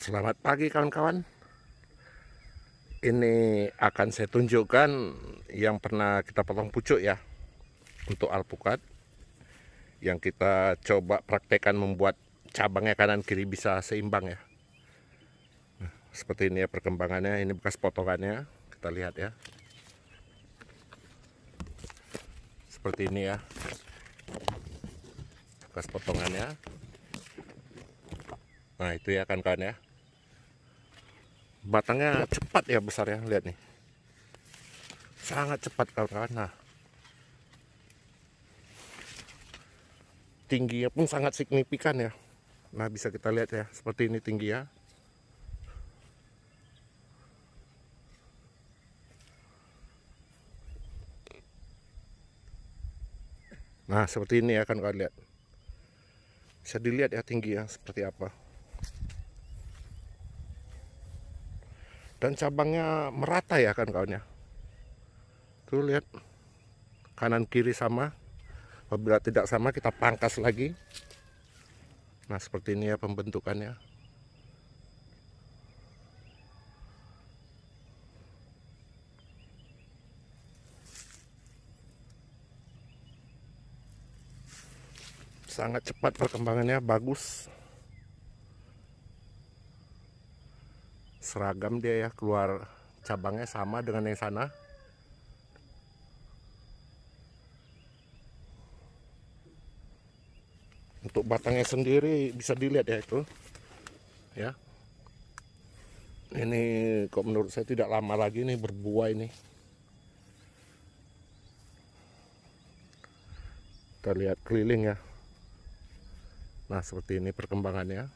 Selamat pagi kawan-kawan Ini akan saya tunjukkan Yang pernah kita potong pucuk ya Untuk alpukat Yang kita coba praktekan membuat Cabangnya kanan kiri bisa seimbang ya nah, Seperti ini ya perkembangannya Ini bekas potongannya Kita lihat ya Seperti ini ya Bekas potongannya Nah itu ya kawan-kawan ya batangnya cepat ya besar ya lihat nih sangat cepat kawan-kawan nah tingginya pun sangat signifikan ya nah bisa kita lihat ya seperti ini tinggi ya nah seperti ini ya kan kalian lihat bisa dilihat ya tinggi ya seperti apa dan cabangnya merata ya kan kawannya tuh lihat kanan kiri sama apabila tidak sama kita pangkas lagi nah seperti ini ya pembentukannya sangat cepat perkembangannya bagus seragam dia ya keluar cabangnya sama dengan yang sana untuk batangnya sendiri bisa dilihat ya itu ya ini kok menurut saya tidak lama lagi nih berbuah ini kita lihat keliling ya nah seperti ini perkembangannya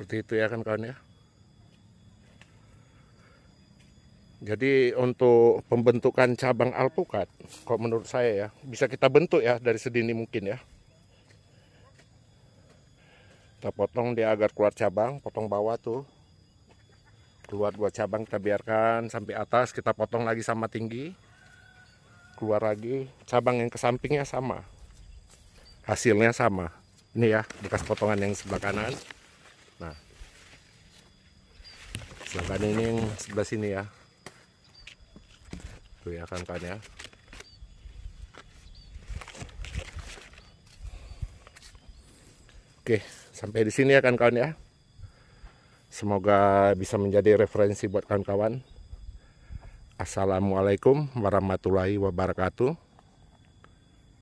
seperti itu ya kan kawan ya jadi untuk pembentukan cabang alpukat kok menurut saya ya bisa kita bentuk ya dari sedini mungkin ya kita potong dia agar keluar cabang potong bawah tuh keluar dua cabang kita biarkan sampai atas kita potong lagi sama tinggi keluar lagi cabang yang ke sampingnya sama hasilnya sama ini ya bekas potongan yang sebelah kanan sedangkan ini yang sebelah sini ya tuh ya kan kan ya Oke, sampai di sini ya kawan-kawan ya. Semoga bisa menjadi referensi buat kawan-kawan. Assalamualaikum warahmatullahi wabarakatuh.